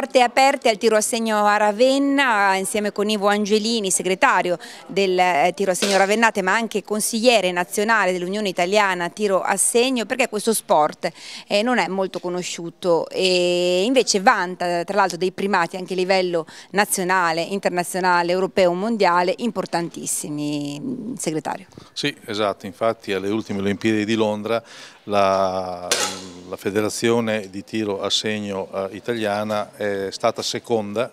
porte aperte al tiro a segno a Ravenna insieme con Ivo Angelini, segretario del eh, tiro a segno Ravennate ma anche consigliere nazionale dell'Unione Italiana tiro a segno perché questo sport eh, non è molto conosciuto e invece vanta tra l'altro dei primati anche a livello nazionale, internazionale, europeo, mondiale importantissimi, mm, segretario. Sì esatto, infatti alle ultime Olimpiadi di Londra la, la federazione di tiro a segno eh, italiana è stata seconda,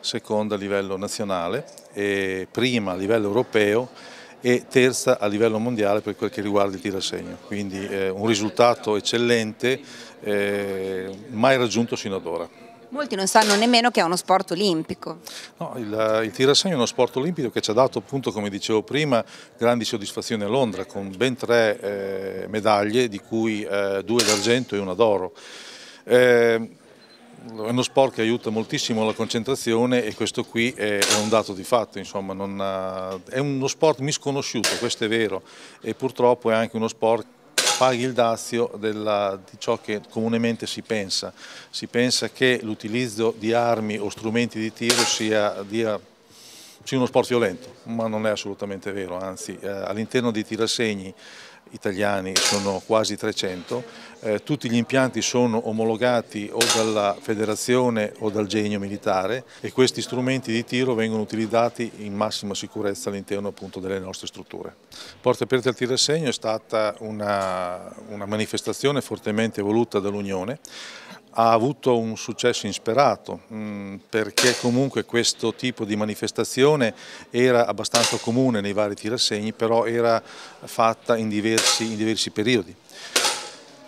seconda a livello nazionale, prima a livello europeo e terza a livello mondiale per quel che riguarda il tiro a segno, quindi eh, un risultato eccellente eh, mai raggiunto sino ad ora. Molti non sanno nemmeno che è uno sport olimpico. No, il, il tiro a segno è uno sport olimpico che ci ha dato appunto, come dicevo prima, grandi soddisfazioni a Londra con ben tre eh, medaglie, di cui eh, due d'argento e una d'oro. Eh, è uno sport che aiuta moltissimo la concentrazione e questo qui è, un dato di fatto, insomma, ha... Eh, è uno sport misconosciuto, questo è vero, e purtroppo è anche uno sport paghi il dazio della, di ciò che comunemente si pensa. Si pensa che l'utilizzo di armi o strumenti di tiro sia, dia, sia uno sport violento, ma non è assolutamente vero, anzi eh, all'interno di tirasegni italiani sono quasi 300, eh, tutti gli impianti sono omologati o dalla federazione o dal genio militare e questi strumenti di tiro vengono utilizzati in massima sicurezza all'interno delle nostre strutture. Porte Aperte al Tiro segno è stata una, una manifestazione fortemente voluta dall'Unione ha avuto un successo insperato mm, perché comunque questo tipo di manifestazione era abbastanza comune nei vari tirassegni però era fatta in diversi, in diversi periodi.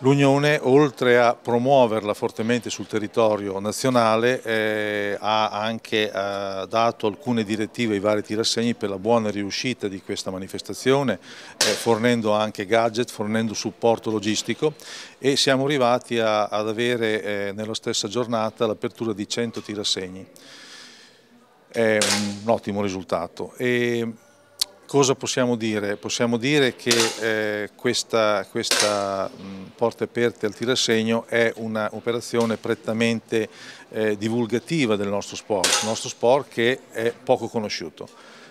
L'Unione, oltre a promuoverla fortemente sul territorio nazionale, eh, ha anche eh, dato alcune direttive ai vari tirassegni per la buona riuscita di questa manifestazione, eh, fornendo anche gadget, fornendo supporto logistico e siamo arrivati a, ad avere eh, nella stessa giornata l'apertura di 100 tirassegni. È un ottimo risultato. E, Cosa possiamo dire? Possiamo dire che eh, questa, questa mh, porte al tiro a segno è un'operazione prettamente eh, divulgativa del nostro sport, il nostro sport che è poco conosciuto.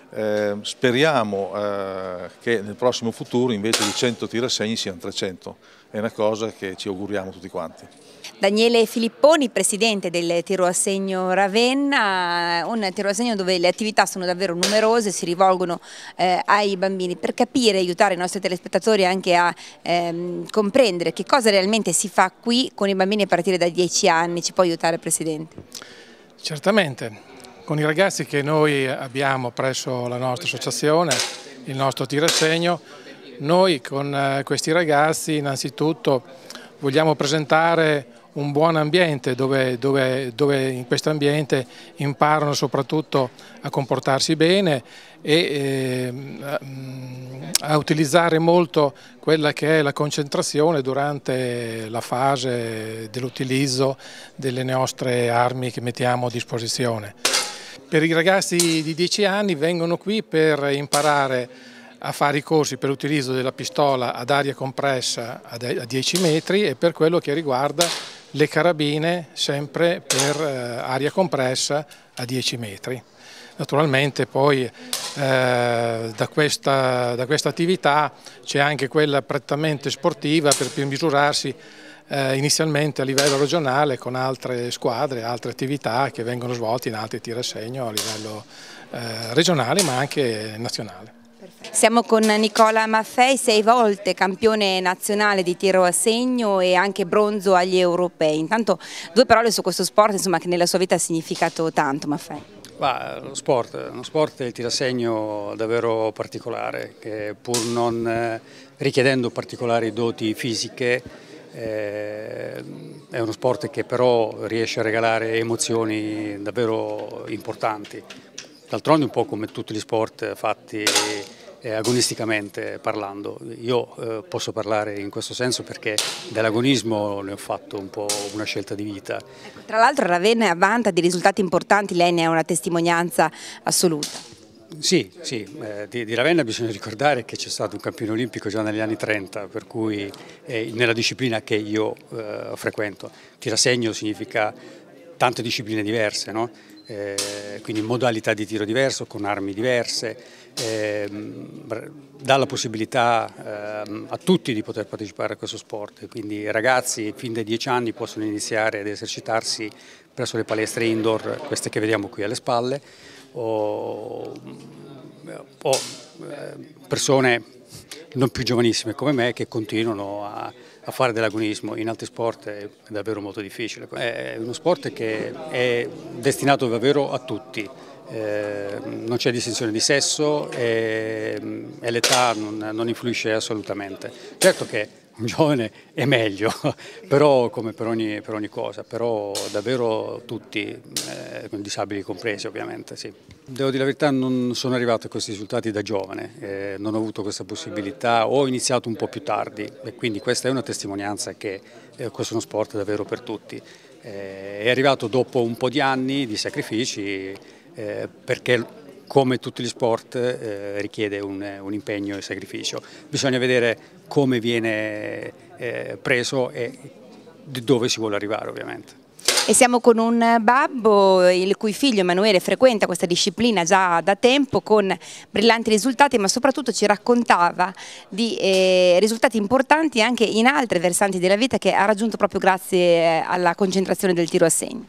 Eh, speriamo eh, che nel prossimo futuro invece di 100 tirasegni siano 300, è una cosa che ci auguriamo tutti quanti. Daniele Filipponi, presidente del Tiro a Segno Ravenna, un tiro a segno dove le attività sono davvero numerose, si rivolgono eh, ai bambini per capire aiutare i nostri telespettatori anche a ehm, comprendere che cosa realmente si fa qui con i bambini a partire da 10 anni. Ci può aiutare Presidente? Certamente, con i ragazzi che noi abbiamo presso la nostra associazione, il nostro Tirasegno, noi con eh, questi ragazzi innanzitutto vogliamo presentare un buon ambiente dove, dove, dove in questo ambiente imparano soprattutto a comportarsi bene e eh, a utilizzare molto quella che è la concentrazione durante la fase dell'utilizzo delle nostre armi che mettiamo a disposizione. Per i ragazzi di 10 anni vengono qui per imparare a fare i corsi per l'utilizzo della pistola ad aria compressa a 10 metri e per quello che riguarda le carabine sempre per eh, aria compressa a 10 metri. Naturalmente poi eh, da, questa, da questa attività c'è anche quella prettamente sportiva per misurarsi eh, inizialmente a livello regionale con altre squadre, altre attività che vengono svolte in altri tiri a segno a livello eh, regionale ma anche nazionale. Siamo con Nicola Maffei, sei volte campione nazionale di tiro a segno e anche bronzo agli europei. Intanto due parole su questo sport insomma, che nella sua vita ha significato tanto Maffei. Ma, lo sport, lo sport è il tirasegno davvero particolare che pur non eh, richiedendo particolari doti fisiche eh, è uno sport che però riesce a regalare emozioni davvero importanti, d'altronde un po' come tutti gli sport fatti eh, agonisticamente parlando. Io eh, posso parlare in questo senso perché dell'agonismo ne ho fatto un po' una scelta di vita. Ecco, tra l'altro Ravenna vanta avvanta di risultati importanti, lei ne è una testimonianza assoluta. Sì, sì. Eh, di, di, Ravenna bisogna ricordare che c'è stato un campione olimpico già negli anni 30, per cui eh, nella disciplina che io eh, frequento, tirasegno significa tante discipline diverse, no? Eh, quindi modalità di tiro diverso, con armi diverse, ehm, dà la possibilità ehm, a tutti di poter partecipare a questo sport, quindi ragazzi fin dai 10 anni possono iniziare ad esercitarsi presso le palestre indoor, queste che vediamo qui alle spalle, o, o eh, persone non più giovanissime come me che continuano a, a fare dell'agonismo in altri sport è davvero molto difficile. È uno sport che è destinato davvero a tutti, eh, non c'è distinzione di sesso e, e l'età non, non influisce assolutamente. Certo che un giovane è meglio, però come per ogni, per ogni cosa, però davvero tutti, eh, disabili compresi ovviamente, sì. Devo dire la verità, non sono arrivato a questi risultati da giovane, eh, non ho avuto questa possibilità, ho iniziato un po' più tardi e quindi questa è una testimonianza che eh, questo è uno sport davvero per tutti. Eh, è arrivato dopo un po' di anni di sacrifici eh, perché come tutti gli sport eh, richiede un, un impegno e sacrificio. Bisogna vedere come viene eh, preso e dove si vuole arrivare ovviamente. E siamo con un babbo il cui figlio Emanuele frequenta questa disciplina già da tempo con brillanti risultati ma soprattutto ci raccontava di eh, risultati importanti anche in altre versanti della vita che ha raggiunto proprio grazie eh, alla concentrazione del tiro a segno.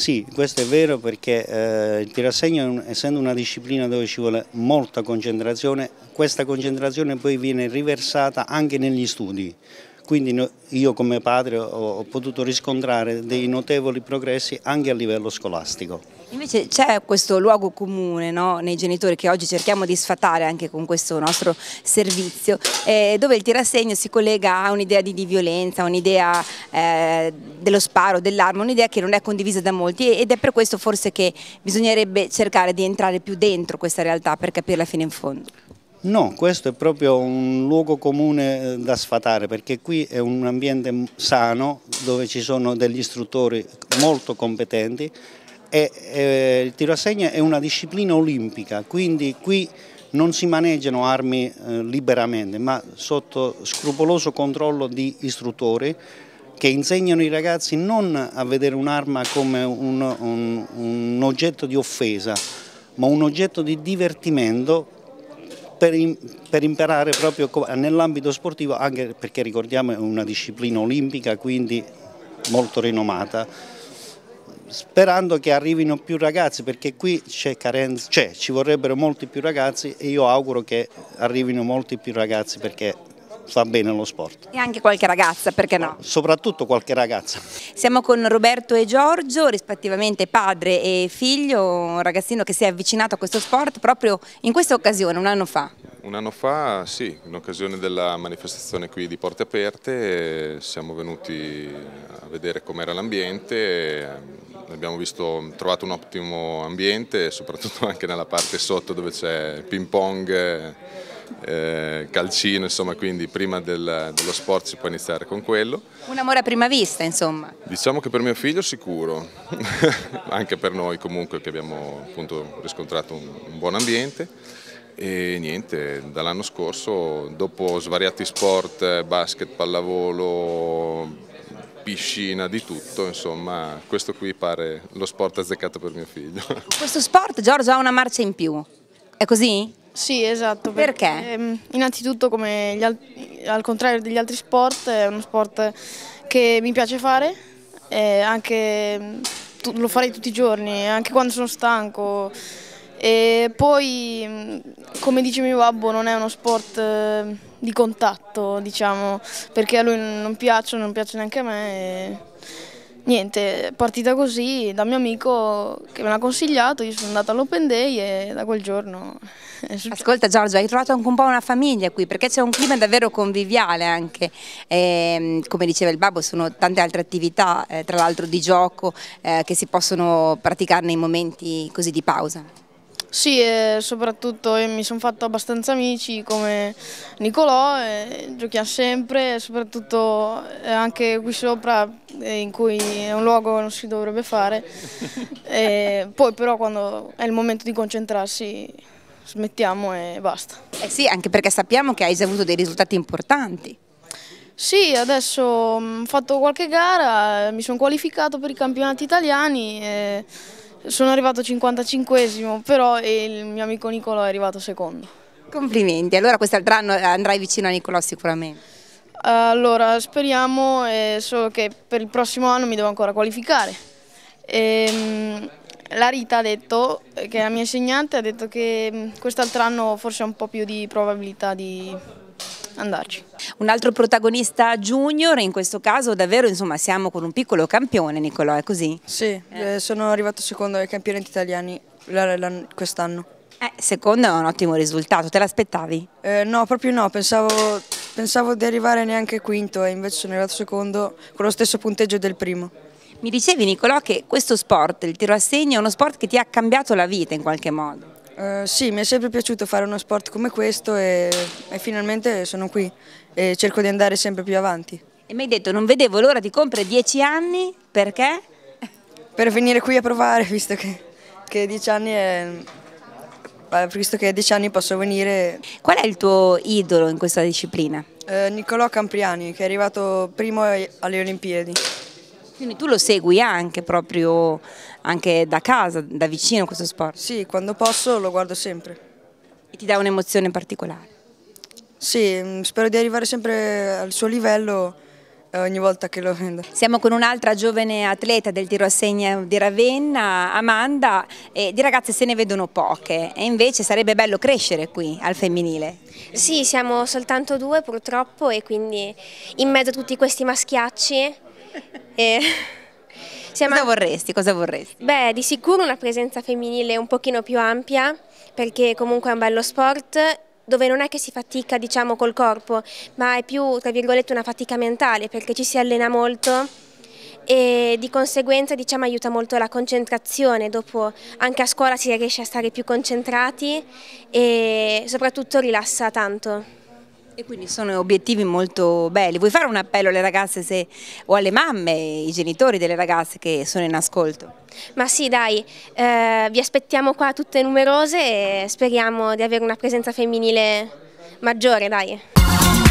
Sì, questo è vero perché eh, il tiro a segno, essendo una disciplina dove ci vuole molta concentrazione, questa concentrazione poi viene riversata anche negli studi. Quindi io come padre ho potuto riscontrare dei notevoli progressi anche a livello scolastico. Invece c'è questo luogo comune no, nei genitori che oggi cerchiamo di sfatare anche con questo nostro servizio, eh, dove il tirassegno si collega a un'idea di, di, violenza, un'idea eh, dello sparo, dell'arma, un'idea che non è condivisa da molti ed è per questo forse che bisognerebbe cercare di entrare più dentro questa realtà per capirla fino in fondo. No, questo è proprio un luogo comune eh, da sfatare perché qui è un ambiente sano dove ci sono degli istruttori molto competenti e, e eh, il tiro a segna è una disciplina olimpica, quindi qui non si maneggiano armi eh, liberamente ma sotto scrupoloso controllo di istruttori che insegnano i ragazzi non a vedere un'arma come un, un, un oggetto di offesa ma un oggetto di divertimento per, per, imparare proprio nell'ambito sportivo, anche perché ricordiamo è una disciplina olimpica, quindi molto rinomata, sperando che arrivino più ragazzi, perché qui c'è carenza, cioè, ci vorrebbero molti più ragazzi e io auguro che arrivino molti più ragazzi perché sta bene lo sport. E anche qualche ragazza, perché no? Soprattutto qualche ragazza. Siamo con Roberto e Giorgio, rispettivamente padre e figlio, un ragazzino che si è avvicinato a questo sport proprio in questa occasione, un anno fa. Un anno fa, sì, in occasione della manifestazione qui di Porte Aperte, siamo venuti a vedere com'era l'ambiente, ehm, abbiamo visto, trovato un ottimo ambiente, soprattutto anche nella parte sotto dove c'è il ping pong eh, calcino, insomma, quindi prima del, dello sport si può iniziare con quello. Un amore a prima vista, insomma. Diciamo che per mio figlio sicuro, anche per noi comunque che abbiamo appunto riscontrato un, un buon ambiente. E niente, dall'anno scorso, dopo svariati sport, basket, pallavolo, piscina, di tutto, insomma, questo qui pare lo sport azzeccato per mio figlio. Questo sport, Giorgio, ha una marcia in più, è così? Sì, esatto. Perché? perché ehm, innanzitutto, come al contrario degli altri sport, è uno sport che mi piace fare, anche, mm, lo farei tutti i giorni, anche quando sono stanco. E poi, mm, come dice mio babbo, non è uno sport ehm, di contatto, diciamo, perché a lui non piacciono, non piace neanche a me. E... Niente, partita così da mio amico che me l'ha consigliato, io sono andata all'Open Day e da quel giorno Ascolta Giorgio, hai trovato anche un po' una famiglia qui perché c'è un clima davvero conviviale anche, e, ehm, come diceva il babbo sono tante altre attività eh, tra l'altro di gioco eh, che si possono praticare nei momenti così di pausa. Sì, e soprattutto eh, mi sono fatto abbastanza amici come Nicolò, giochiamo sempre, soprattutto eh, anche qui sopra eh, in cui è un luogo che non si dovrebbe fare. E poi però quando è il momento di concentrarsi smettiamo e basta. Eh sì, anche perché sappiamo che hai avuto dei risultati importanti. Sì, adesso mm, ho fatto qualche gara, mi sono qualificato per i campionati italiani. E sono arrivato 55esimo, però il mio amico Nicolò è arrivato secondo. Complimenti, allora quest'altro anno eh, andrai vicino a Nicolò sicuramente. Allora, speriamo, eh, solo che per il prossimo anno mi devo ancora qualificare. Ehm, la Rita ha detto, eh, che è la mia insegnante, ha detto che mm, quest'altro anno forse ha un po' più di probabilità di andarci. Un altro protagonista junior, in questo caso davvero insomma, siamo con un piccolo campione Nicolò, è così? Sì, eh. eh sono arrivato secondo ai campionati italiani quest'anno. Eh, secondo è un ottimo risultato, te l'aspettavi? Eh, no, proprio no, pensavo, pensavo di arrivare neanche quinto e invece sono arrivato secondo con lo stesso punteggio del primo. Mi dicevi Nicolò che questo sport, il tiro a segno, è uno sport che ti ha cambiato la vita in qualche modo. Eh, sì, mi è sempre piaciuto fare uno sport come questo e, e, finalmente sono qui e cerco di andare sempre più avanti. E mi hai detto non vedevo l'ora di compiere dieci anni, perché? Per venire qui a provare, visto che, che dieci anni è, eh, visto che a dieci anni posso venire. Qual è il tuo idolo in questa disciplina? Eh, Niccolò Campriani, che è arrivato primo alle Olimpiadi. Quindi tu lo segui anche proprio anche da casa, da vicino questo sport? Sì, quando posso lo guardo sempre. E ti dà un'emozione particolare? Sì, mm, spero di arrivare sempre al suo livello eh, ogni volta che lo vendo. Siamo con un'altra giovane atleta del tiro a segno di Ravenna, Amanda, e di ragazze se ne vedono poche e invece sarebbe bello crescere qui al femminile. Sì, siamo soltanto due purtroppo e quindi in mezzo a tutti questi maschiacci e... Cosa vorresti, cosa vorresti? Beh, di sicuro una presenza femminile un pochino più ampia, perché comunque è un bello sport dove non è che si fatica diciamo col corpo, ma è più tra virgolette una fatica mentale perché ci si allena molto e di conseguenza diciamo aiuta molto la concentrazione, dopo anche a scuola si riesce a stare più concentrati e soprattutto rilassa tanto. E quindi sono obiettivi molto belli. Vuoi fare un appello alle ragazze se, o alle mamme, i genitori delle ragazze che sono in ascolto? Ma sì dai, eh, vi aspettiamo qua tutte numerose e speriamo di avere una presenza femminile maggiore dai.